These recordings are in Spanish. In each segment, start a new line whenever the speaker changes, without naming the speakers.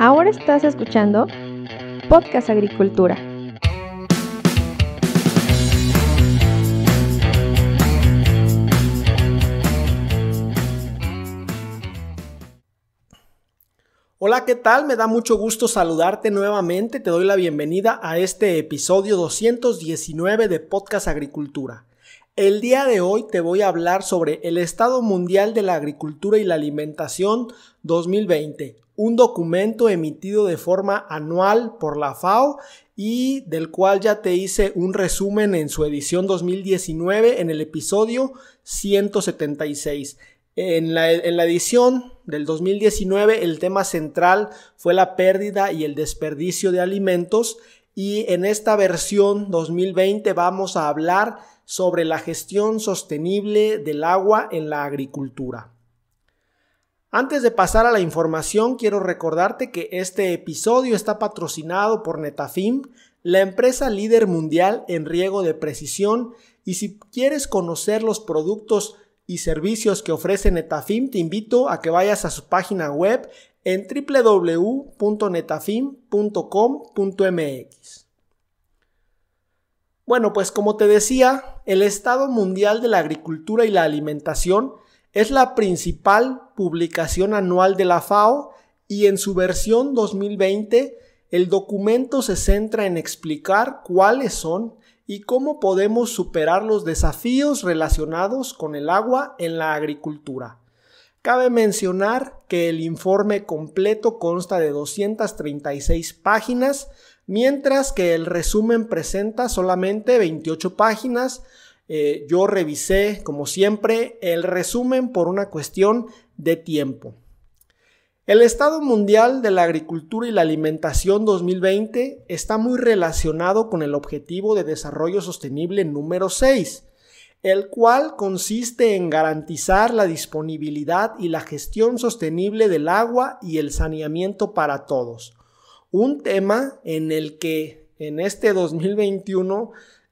Ahora estás escuchando Podcast Agricultura. Hola, ¿qué tal? Me da mucho gusto saludarte nuevamente. Te doy la bienvenida a este episodio 219 de Podcast Agricultura. El día de hoy te voy a hablar sobre el Estado Mundial de la Agricultura y la Alimentación 2020, un documento emitido de forma anual por la FAO y del cual ya te hice un resumen en su edición 2019 en el episodio 176. En la, edición del 2019 el tema central fue la pérdida y el desperdicio de alimentos y en esta versión 2020 vamos a hablar sobre la gestión sostenible del agua en la agricultura. Antes de pasar a la información, quiero recordarte que este episodio está patrocinado por Netafim, la empresa líder mundial en riego de precisión, y si quieres conocer los productos y servicios que ofrece Netafim, te invito a que vayas a su página web en www.netafim.com.mx. Bueno, pues como te decía, el estado mundial de la agricultura y la alimentación es la principal publicación anual de la FAO y en su versión 2020 el documento se centra en explicar cuáles son y cómo podemos superar los desafíos relacionados con el agua en la agricultura. Cabe mencionar que el informe completo consta de 236 páginas, mientras que el resumen presenta solamente 28 páginas. Eh, yo revisé, como siempre, el resumen por una cuestión de tiempo. El estado mundial de la agricultura y la alimentación 2020 está muy relacionado con el objetivo de desarrollo sostenible número 6, el cual consiste en garantizar la disponibilidad y la gestión sostenible del agua y el saneamiento para todos. Un tema en el que en este 2021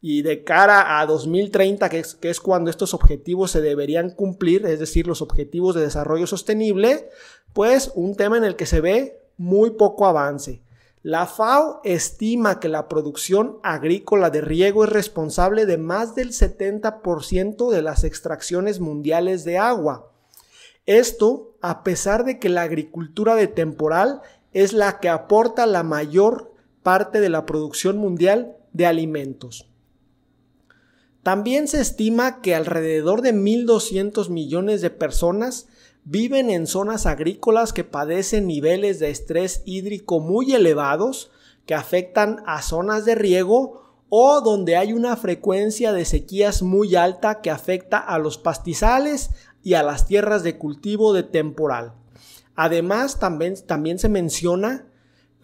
y de cara a 2030, que es, cuando estos objetivos se deberían cumplir, es decir, los objetivos de desarrollo sostenible, pues un tema en el que se ve muy poco avance. La FAO estima que la producción agrícola de riego es responsable de más del 70% de las extracciones mundiales de agua. Esto a pesar de que la agricultura de temporal es la que aporta la mayor parte de la producción mundial de alimentos. También se estima que alrededor de 1.200 millones de personas viven en zonas agrícolas que padecen niveles de estrés hídrico muy elevados que afectan a zonas de riego o donde hay una frecuencia de sequías muy alta que afecta a los pastizales y a las tierras de cultivo de temporal. Además, también, también se menciona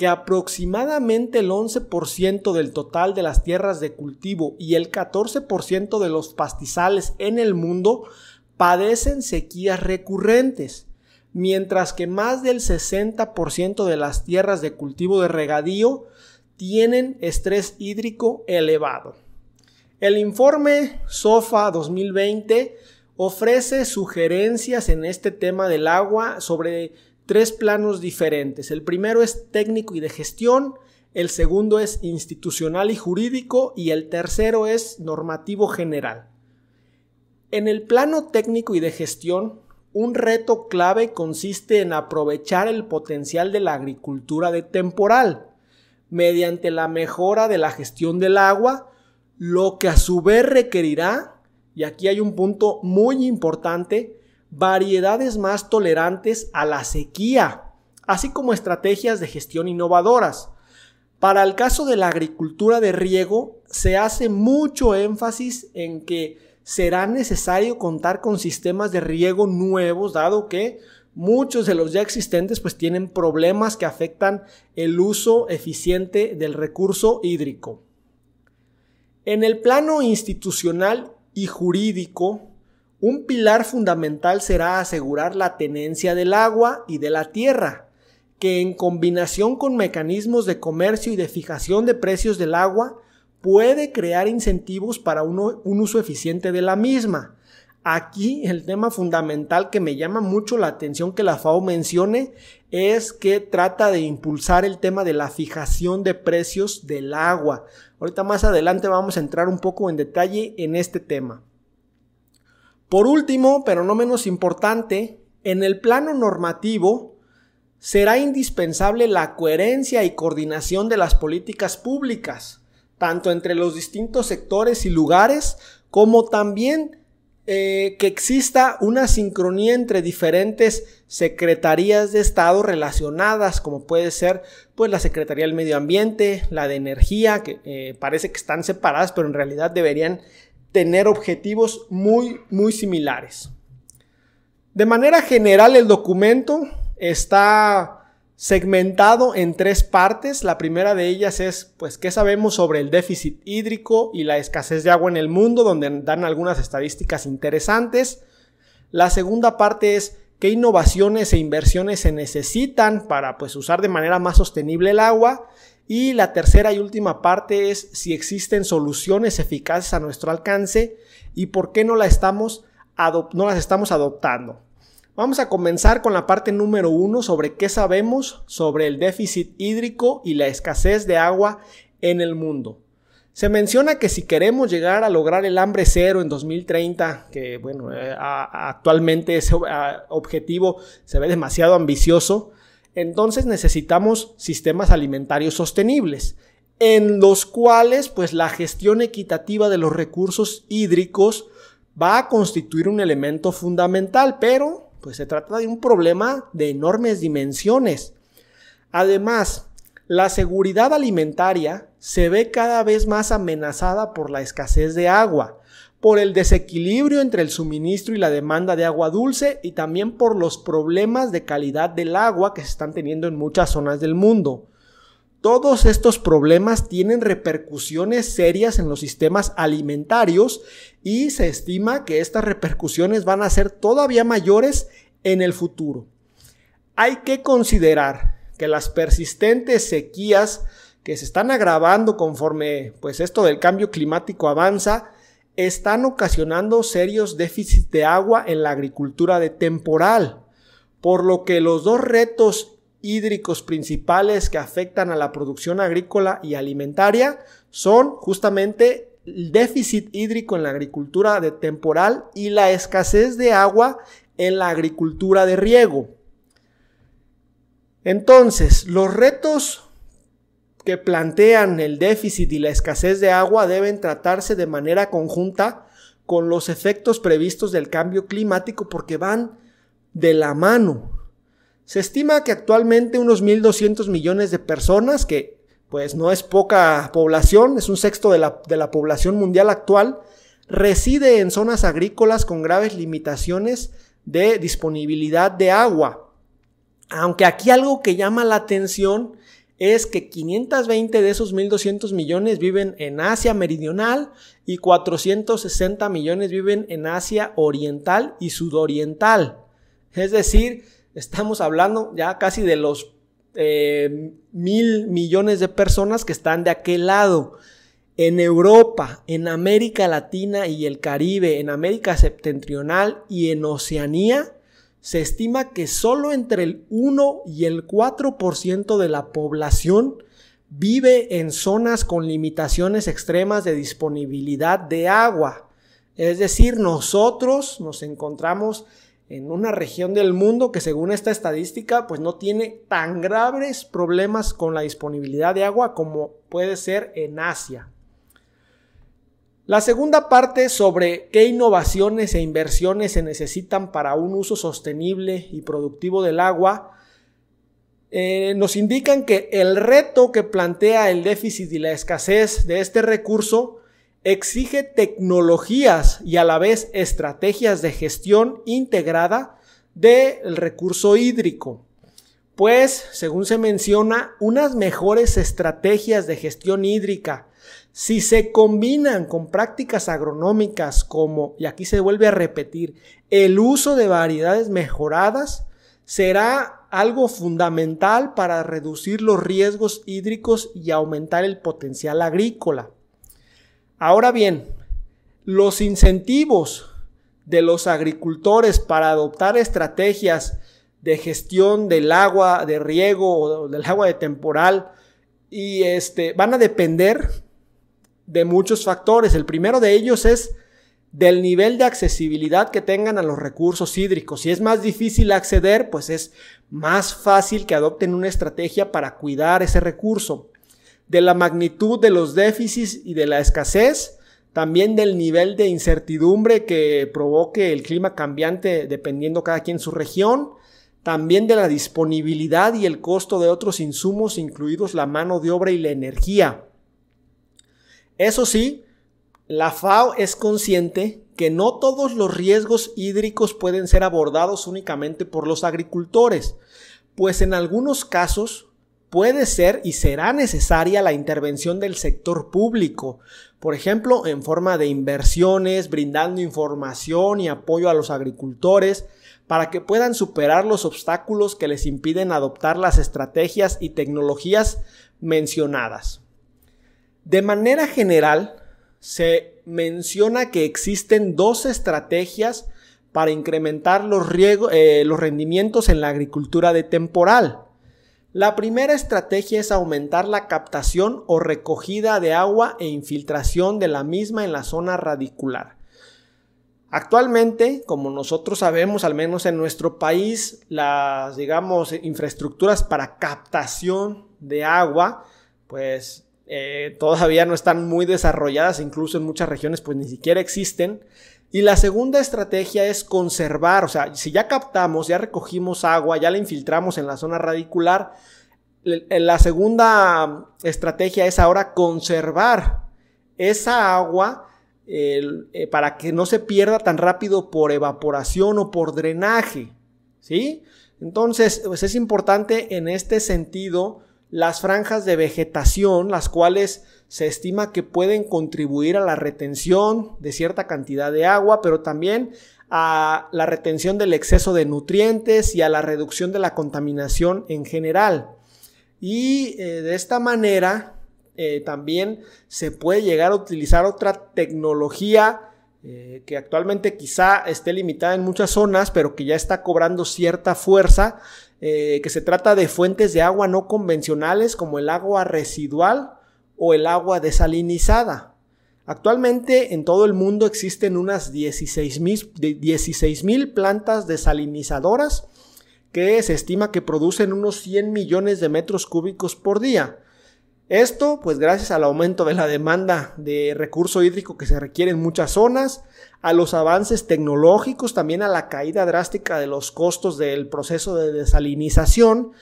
que aproximadamente el 11% del total de las tierras de cultivo y el 14% de los pastizales en el mundo padecen sequías recurrentes, mientras que más del 60% de las tierras de cultivo de regadío tienen estrés hídrico elevado. El informe SOFA 2020 ofrece sugerencias en este tema del agua sobre tres planos diferentes. El primero es técnico y de gestión, el segundo es institucional y jurídico y el tercero es normativo general. En el plano técnico y de gestión, un reto clave consiste en aprovechar el potencial de la agricultura de temporal mediante la mejora de la gestión del agua, lo que a su vez requerirá, y aquí hay un punto muy importante, variedades más tolerantes a la sequía, así como estrategias de gestión innovadoras. Para el caso de la agricultura de riego, se hace mucho énfasis en que será necesario contar con sistemas de riego nuevos, dado que muchos de los ya existentes pues tienen problemas que afectan el uso eficiente del recurso hídrico. En el plano institucional y jurídico, un pilar fundamental será asegurar la tenencia del agua y de la tierra, que en combinación con mecanismos de comercio y de fijación de precios del agua, puede crear incentivos para un uso eficiente de la misma. Aquí el tema fundamental que me llama mucho la atención que la FAO mencione es que trata de impulsar el tema de la fijación de precios del agua. Ahorita más adelante vamos a entrar un poco en detalle en este tema. Por último, pero no menos importante, en el plano normativo será indispensable la coherencia y coordinación de las políticas públicas, tanto entre los distintos sectores y lugares, como también eh, que exista una sincronía entre diferentes secretarías de Estado relacionadas, como puede ser pues la Secretaría del Medio Ambiente, la de Energía, que eh, parece que están separadas, pero en realidad deberían tener objetivos muy, muy similares. De manera general, el documento está segmentado en tres partes. La primera de ellas es, pues, ¿qué sabemos sobre el déficit hídrico y la escasez de agua en el mundo? Donde dan algunas estadísticas interesantes. La segunda parte es, ¿qué innovaciones e inversiones se necesitan para, pues, usar de manera más sostenible el agua? Y la tercera y última parte es si existen soluciones eficaces a nuestro alcance y por qué no, las estamos adoptando. Vamos a comenzar con la parte número uno sobre qué sabemos sobre el déficit hídrico y la escasez de agua en el mundo. Se menciona que si queremos llegar a lograr el hambre cero en 2030, que bueno, eh, actualmente ese objetivo se ve demasiado ambicioso, entonces necesitamos sistemas alimentarios sostenibles, en los cuales pues la gestión equitativa de los recursos hídricos va a constituir un elemento fundamental, pero pues se trata de un problema de enormes dimensiones. Además, la seguridad alimentaria se ve cada vez más amenazada por la escasez de agua por el desequilibrio entre el suministro y la demanda de agua dulce y también por los problemas de calidad del agua que se están teniendo en muchas zonas del mundo. Todos estos problemas tienen repercusiones serias en los sistemas alimentarios y se estima que estas repercusiones van a ser todavía mayores en el futuro. Hay que considerar que las persistentes sequías que se están agravando conforme pues esto del cambio climático avanza, están ocasionando serios déficits de agua en la agricultura de temporal, por lo que los dos retos hídricos principales que afectan a la producción agrícola y alimentaria son justamente el déficit hídrico en la agricultura de temporal y la escasez de agua en la agricultura de riego. Entonces, los retos que plantean el déficit y la escasez de agua deben tratarse de manera conjunta con los efectos previstos del cambio climático porque van de la mano. Se estima que actualmente unos 1.200 millones de personas, que pues no es poca población, es un sexto de la, de la población mundial actual, reside en zonas agrícolas con graves limitaciones de disponibilidad de agua. Aunque aquí algo que llama la atención es que 520 de esos 1.200 millones viven en Asia Meridional y 460 millones viven en Asia Oriental y Sudoriental. Es decir, estamos hablando ya casi de los 1.000 eh, millones de personas que están de aquel lado. En Europa, en América Latina y el Caribe, en América Septentrional y en Oceanía, se estima que solo entre el 1 y el 4% de la población vive en zonas con limitaciones extremas de disponibilidad de agua. Es decir, nosotros nos encontramos en una región del mundo que según esta estadística pues no tiene tan graves problemas con la disponibilidad de agua como puede ser en Asia. La segunda parte sobre qué innovaciones e inversiones se necesitan para un uso sostenible y productivo del agua eh, nos indican que el reto que plantea el déficit y la escasez de este recurso exige tecnologías y a la vez estrategias de gestión integrada del recurso hídrico. Pues, según se menciona, unas mejores estrategias de gestión hídrica si se combinan con prácticas agronómicas como, y aquí se vuelve a repetir, el uso de variedades mejoradas, será algo fundamental para reducir los riesgos hídricos y aumentar el potencial agrícola. Ahora bien, los incentivos de los agricultores para adoptar estrategias de gestión del agua de riego o del agua de temporal y este, van a depender de muchos factores. El primero de ellos es del nivel de accesibilidad que tengan a los recursos hídricos. Si es más difícil acceder, pues es más fácil que adopten una estrategia para cuidar ese recurso. De la magnitud de los déficits y de la escasez, también del nivel de incertidumbre que provoque el clima cambiante dependiendo cada quien su región, también de la disponibilidad y el costo de otros insumos, incluidos la mano de obra y la energía. Eso sí, la FAO es consciente que no todos los riesgos hídricos pueden ser abordados únicamente por los agricultores, pues en algunos casos puede ser y será necesaria la intervención del sector público, por ejemplo, en forma de inversiones, brindando información y apoyo a los agricultores para que puedan superar los obstáculos que les impiden adoptar las estrategias y tecnologías mencionadas. De manera general, se menciona que existen dos estrategias para incrementar los, eh, los rendimientos en la agricultura de temporal. La primera estrategia es aumentar la captación o recogida de agua e infiltración de la misma en la zona radicular. Actualmente, como nosotros sabemos, al menos en nuestro país, las, digamos, infraestructuras para captación de agua, pues eh, todavía no están muy desarrolladas, incluso en muchas regiones pues ni siquiera existen. Y la segunda estrategia es conservar, o sea, si ya captamos, ya recogimos agua, ya la infiltramos en la zona radicular, la segunda mm, estrategia es ahora conservar esa agua eh, para que no se pierda tan rápido por evaporación o por drenaje, ¿sí? Entonces, pues, es importante en este sentido las franjas de vegetación, las cuales se estima que pueden contribuir a la retención de cierta cantidad de agua, pero también a la retención del exceso de nutrientes y a la reducción de la contaminación en general. Y eh, de esta manera eh, también se puede llegar a utilizar otra tecnología eh, que actualmente quizá esté limitada en muchas zonas, pero que ya está cobrando cierta fuerza eh, que se trata de fuentes de agua no convencionales como el agua residual o el agua desalinizada. Actualmente en todo el mundo existen unas 16 mil plantas desalinizadoras que se estima que producen unos 100 millones de metros cúbicos por día esto, pues gracias al aumento de la demanda de recurso hídrico que se requiere en muchas zonas, a los avances tecnológicos, también a la caída drástica de los costos del proceso de desalinización,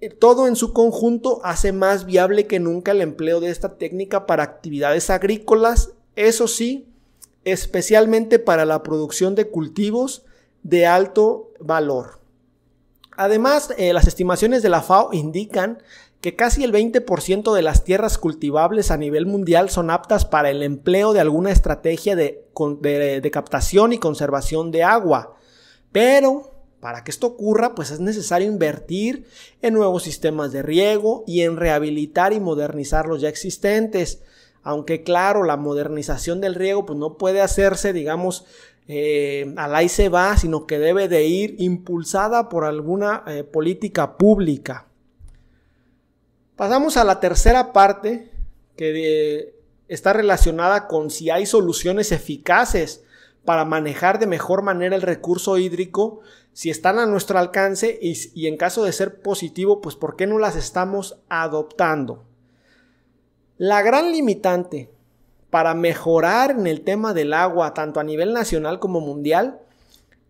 eh, todo en su conjunto hace más viable que nunca el empleo de esta técnica para actividades agrícolas, eso sí, especialmente para la producción de cultivos de alto valor. Además, eh, las estimaciones de la FAO indican que casi el 20% de las tierras cultivables a nivel mundial son aptas para el empleo de alguna estrategia de, captación y conservación de agua. Pero para que esto ocurra, pues es necesario invertir en nuevos sistemas de riego y en rehabilitar y modernizar los ya existentes. Aunque claro, la modernización del riego pues no puede hacerse, digamos, eh, al ahí se va, sino que debe de ir impulsada por alguna eh, política pública. Pasamos a la tercera parte que eh, está relacionada con si hay soluciones eficaces para manejar de mejor manera el recurso hídrico, si están a nuestro alcance y, en caso de ser positivo, pues ¿por qué no las estamos adoptando? La gran limitante para mejorar en el tema del agua, tanto a nivel nacional como mundial,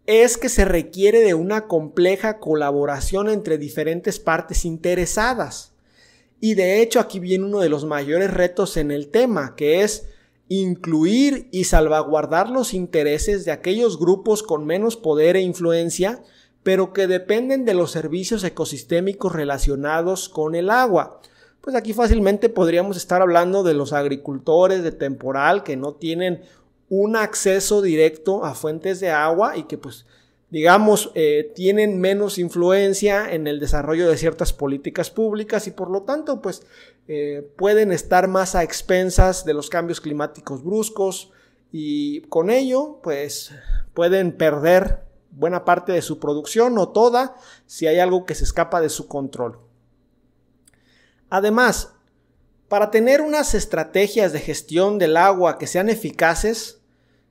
es que se requiere de una compleja colaboración entre diferentes partes interesadas. Y de hecho aquí viene uno de los mayores retos en el tema, que es incluir y salvaguardar los intereses de aquellos grupos con menos poder e influencia, pero que dependen de los servicios ecosistémicos relacionados con el agua. Pues aquí fácilmente podríamos estar hablando de los agricultores de temporal que no tienen un acceso directo a fuentes de agua y que pues digamos, eh, tienen menos influencia en el desarrollo de ciertas políticas públicas y por lo tanto, pues, eh, pueden estar más a expensas de los cambios climáticos bruscos y con ello, pues, pueden perder buena parte de su producción o toda si hay algo que se escapa de su control. Además, para tener unas estrategias de gestión del agua que sean eficaces,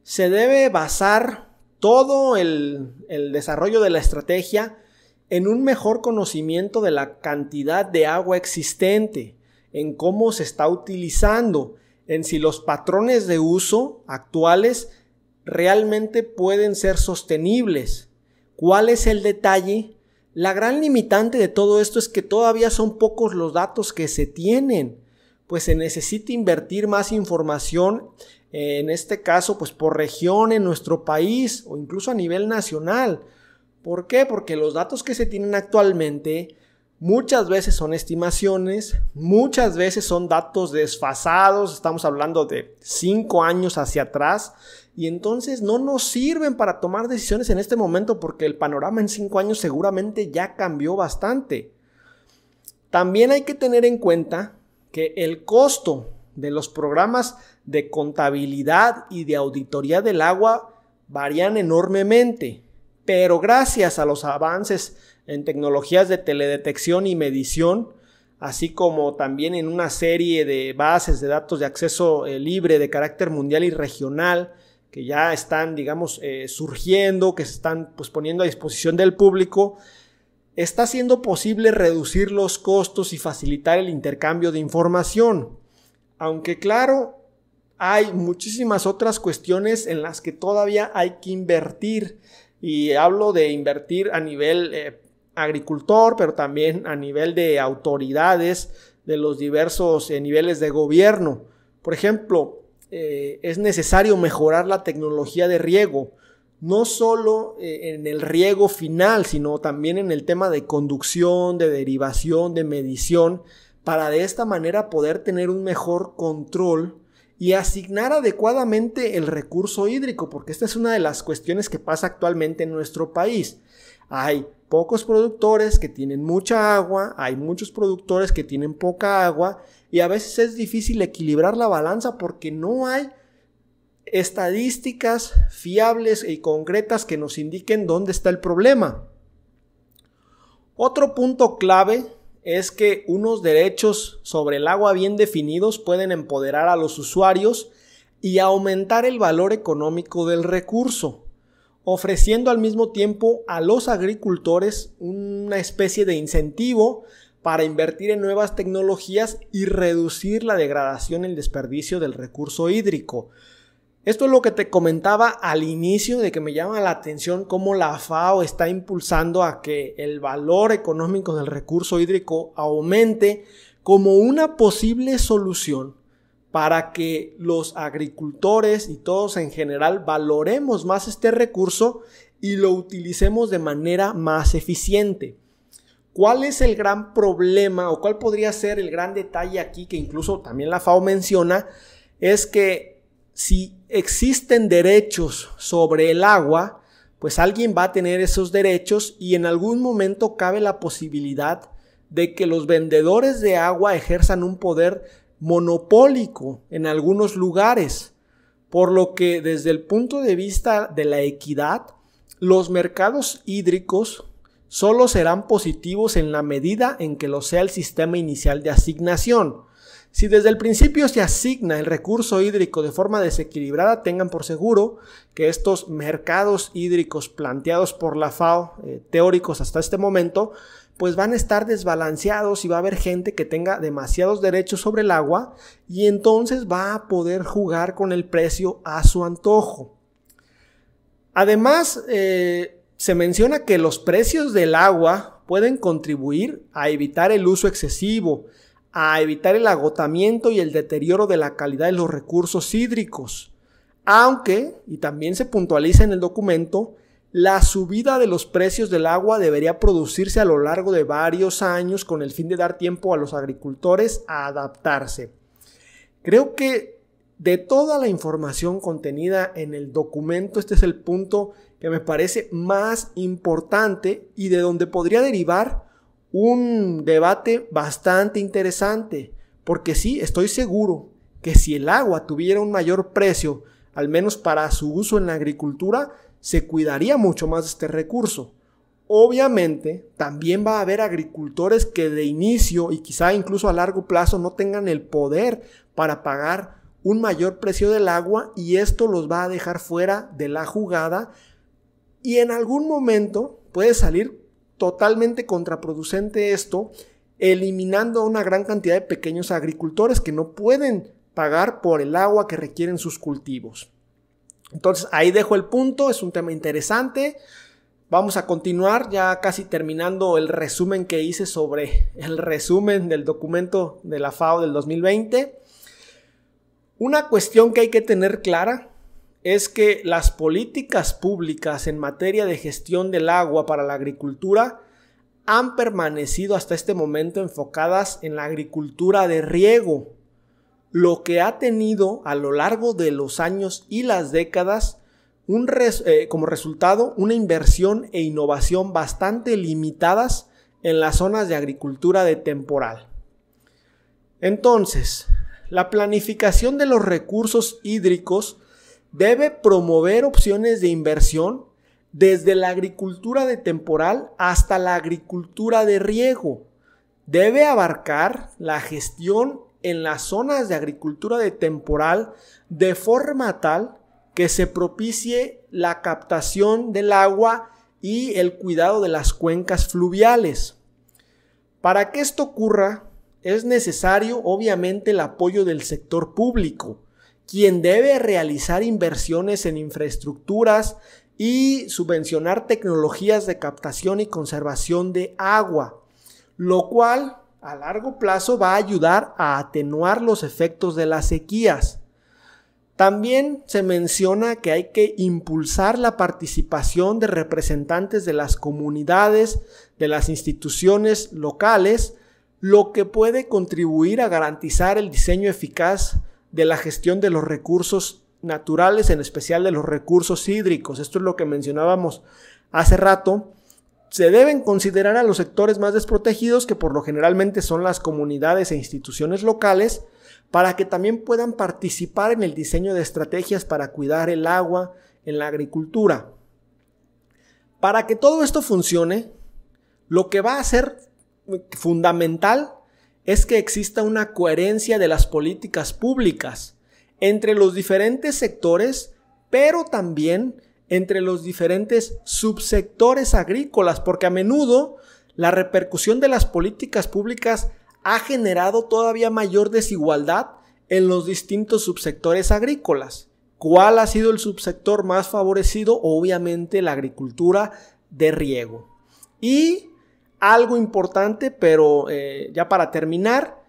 se debe basar todo el, desarrollo de la estrategia en un mejor conocimiento de la cantidad de agua existente, en cómo se está utilizando, en si los patrones de uso actuales realmente pueden ser sostenibles. ¿Cuál es el detalle? La gran limitante de todo esto es que todavía son pocos los datos que se tienen pues se necesita invertir más información, eh, en este caso, pues por región en nuestro país o incluso a nivel nacional. ¿Por qué? Porque los datos que se tienen actualmente muchas veces son estimaciones, muchas veces son datos desfasados, estamos hablando de cinco años hacia atrás, y entonces no nos sirven para tomar decisiones en este momento porque el panorama en cinco años seguramente ya cambió bastante. También hay que tener en cuenta que el costo de los programas de contabilidad y de auditoría del agua varían enormemente, pero gracias a los avances en tecnologías de teledetección y medición, así como también en una serie de bases de datos de acceso eh, libre de carácter mundial y regional que ya están, digamos, eh, surgiendo, que se están pues, poniendo a disposición del público, está siendo posible reducir los costos y facilitar el intercambio de información. Aunque claro, hay muchísimas otras cuestiones en las que todavía hay que invertir. Y hablo de invertir a nivel eh, agricultor, pero también a nivel de autoridades de los diversos eh, niveles de gobierno. Por ejemplo, eh, es necesario mejorar la tecnología de riego no solo eh, en el riego final, sino también en el tema de conducción, de derivación, de medición, para de esta manera poder tener un mejor control y asignar adecuadamente el recurso hídrico, porque esta es una de las cuestiones que pasa actualmente en nuestro país. Hay pocos productores que tienen mucha agua, hay muchos productores que tienen poca agua y a veces es difícil equilibrar la balanza porque no hay estadísticas fiables y concretas que nos indiquen dónde está el problema. Otro punto clave es que unos derechos sobre el agua bien definidos pueden empoderar a los usuarios y aumentar el valor económico del recurso, ofreciendo al mismo tiempo a los agricultores una especie de incentivo para invertir en nuevas tecnologías y reducir la degradación y el desperdicio del recurso hídrico, esto es lo que te comentaba al inicio de que me llama la atención cómo la FAO está impulsando a que el valor económico del recurso hídrico aumente como una posible solución para que los agricultores y todos en general valoremos más este recurso y lo utilicemos de manera más eficiente. ¿Cuál es el gran problema o cuál podría ser el gran detalle aquí que incluso también la FAO menciona? Es que si existen derechos sobre el agua, pues alguien va a tener esos derechos y en algún momento cabe la posibilidad de que los vendedores de agua ejerzan un poder monopólico en algunos lugares, por lo que desde el punto de vista de la equidad, los mercados hídricos solo serán positivos en la medida en que lo sea el sistema inicial de asignación, si desde el principio se asigna el recurso hídrico de forma desequilibrada, tengan por seguro que estos mercados hídricos planteados por la FAO, eh, teóricos hasta este momento, pues van a estar desbalanceados y va a haber gente que tenga demasiados derechos sobre el agua y entonces va a poder jugar con el precio a su antojo. Además, eh, se menciona que los precios del agua pueden contribuir a evitar el uso excesivo a evitar el agotamiento y el deterioro de la calidad de los recursos hídricos. Aunque, y también se puntualiza en el documento, la subida de los precios del agua debería producirse a lo largo de varios años con el fin de dar tiempo a los agricultores a adaptarse. Creo que de toda la información contenida en el documento, este es el punto que me parece más importante y de donde podría derivar un debate bastante interesante, porque sí, estoy seguro que si el agua tuviera un mayor precio, al menos para su uso en la agricultura, se cuidaría mucho más este recurso. Obviamente, también va a haber agricultores que de inicio y quizá incluso a largo plazo no tengan el poder para pagar un mayor precio del agua y esto los va a dejar fuera de la jugada y en algún momento puede salir totalmente contraproducente esto, eliminando a una gran cantidad de pequeños agricultores que no pueden pagar por el agua que requieren sus cultivos. Entonces ahí dejo el punto, es un tema interesante. Vamos a continuar ya casi terminando el resumen que hice sobre el resumen del documento de la FAO del 2020. Una cuestión que hay que tener clara es que las políticas públicas en materia de gestión del agua para la agricultura han permanecido hasta este momento enfocadas en la agricultura de riego, lo que ha tenido a lo largo de los años y las décadas eh, como resultado una inversión e innovación bastante limitadas en las zonas de agricultura de temporal. Entonces, la planificación de los recursos hídricos debe promover opciones de inversión desde la agricultura de temporal hasta la agricultura de riego. Debe abarcar la gestión en las zonas de agricultura de temporal de forma tal que se propicie la captación del agua y el cuidado de las cuencas fluviales. Para que esto ocurra, es necesario obviamente el apoyo del sector público, quien debe realizar inversiones en infraestructuras y subvencionar tecnologías de captación y conservación de agua, lo cual a largo plazo va a ayudar a atenuar los efectos de las sequías. También se menciona que hay que impulsar la participación de representantes de las comunidades, de las instituciones locales, lo que puede contribuir a garantizar el diseño eficaz de la gestión de los recursos naturales, en especial de los recursos hídricos. Esto es lo que mencionábamos hace rato. Se deben considerar a los sectores más desprotegidos, que por lo generalmente son las comunidades e instituciones locales, para que también puedan participar en el diseño de estrategias para cuidar el agua en la agricultura. Para que todo esto funcione, lo que va a ser fundamental es que exista una coherencia de las políticas públicas entre los diferentes sectores, pero también entre los diferentes subsectores agrícolas, porque a menudo la repercusión de las políticas públicas ha generado todavía mayor desigualdad en los distintos subsectores agrícolas. ¿Cuál ha sido el subsector más favorecido? Obviamente la agricultura de riego. Y algo importante, pero eh, ya para terminar,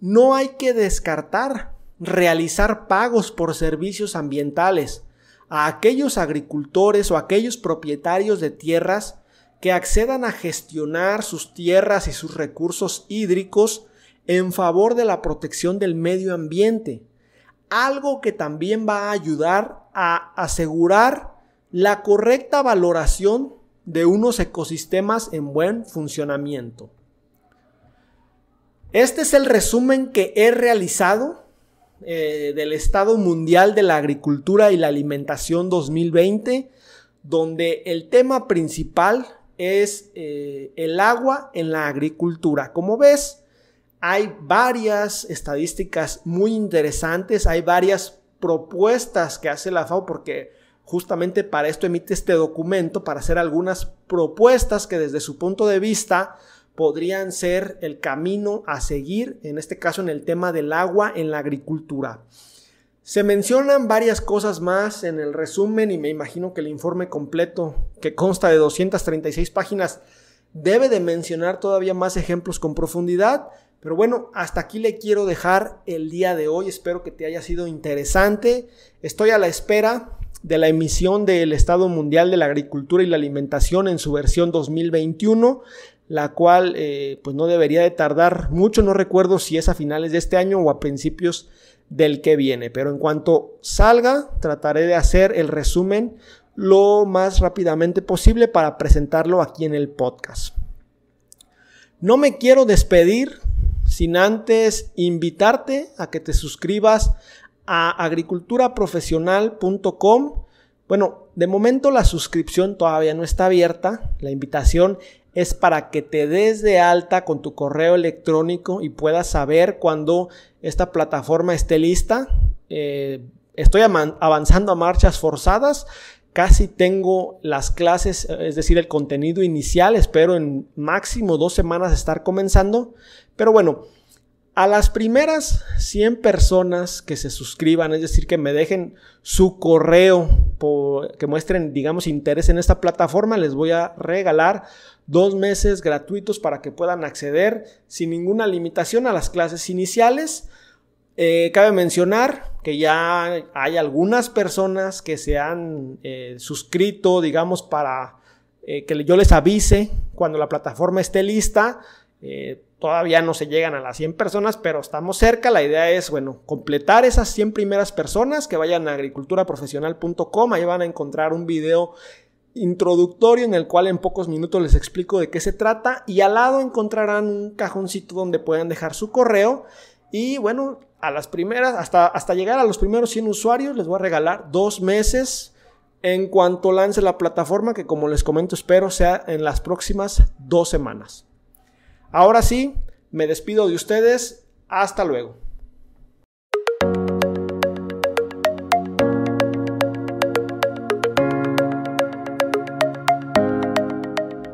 no hay que descartar realizar pagos por servicios ambientales a aquellos agricultores o aquellos propietarios de tierras que accedan a gestionar sus tierras y sus recursos hídricos en favor de la protección del medio ambiente, algo que también va a ayudar a asegurar la correcta valoración de unos ecosistemas en buen funcionamiento. Este es el resumen que he realizado eh, del Estado Mundial de la Agricultura y la Alimentación 2020, donde el tema principal es eh, el agua en la agricultura. Como ves, hay varias estadísticas muy interesantes, hay varias propuestas que hace la FAO porque justamente para esto emite este documento, para hacer algunas propuestas que desde su punto de vista podrían ser el camino a seguir, en este caso en el tema del agua en la agricultura. Se mencionan varias cosas más en el resumen y me imagino que el informe completo, que consta de 236 páginas, debe de mencionar todavía más ejemplos con profundidad, pero bueno, hasta aquí le quiero dejar el día de hoy. Espero que te haya sido interesante. Estoy a la espera de la emisión del Estado Mundial de la Agricultura y la Alimentación en su versión 2021, la cual eh, pues no debería de tardar mucho, no recuerdo si es a finales de este año o a principios del que viene, pero en cuanto salga trataré de hacer el resumen lo más rápidamente posible para presentarlo aquí en el podcast. No me quiero despedir sin antes invitarte a que te suscribas a agriculturaprofesional.com. Bueno, de momento la suscripción todavía no está abierta. La invitación es para que te des de alta con tu correo electrónico y puedas saber cuando esta plataforma esté lista. Eh, estoy avanzando a marchas forzadas. Casi tengo las clases, es decir, el contenido inicial. Espero en máximo dos semanas estar comenzando. Pero bueno, a las primeras 100 personas que se suscriban, es decir, que me dejen su correo, que muestren, digamos, interés en esta plataforma, les voy a regalar dos meses gratuitos para que puedan acceder sin ninguna limitación a las clases iniciales. Eh, cabe mencionar que ya hay algunas personas que se han eh, suscrito, digamos, para eh, que yo les avise cuando la plataforma esté lista. Todavía no se llegan a las 100 personas, pero estamos cerca. La idea es, bueno, completar esas 100 primeras personas que vayan a agriculturaprofesional.com. Ahí van a encontrar un video introductorio en el cual en pocos minutos les explico de qué se trata y al lado encontrarán un cajoncito donde puedan dejar su correo y bueno, a las primeras, hasta, hasta llegar a los primeros 100 usuarios les voy a regalar dos meses en cuanto lance la plataforma que como les comento espero sea en las próximas dos semanas. Ahora sí, me despido de ustedes. Hasta luego.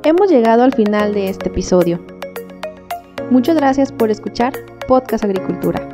Hemos llegado al final de este episodio. Muchas gracias por escuchar Podcast Agricultura.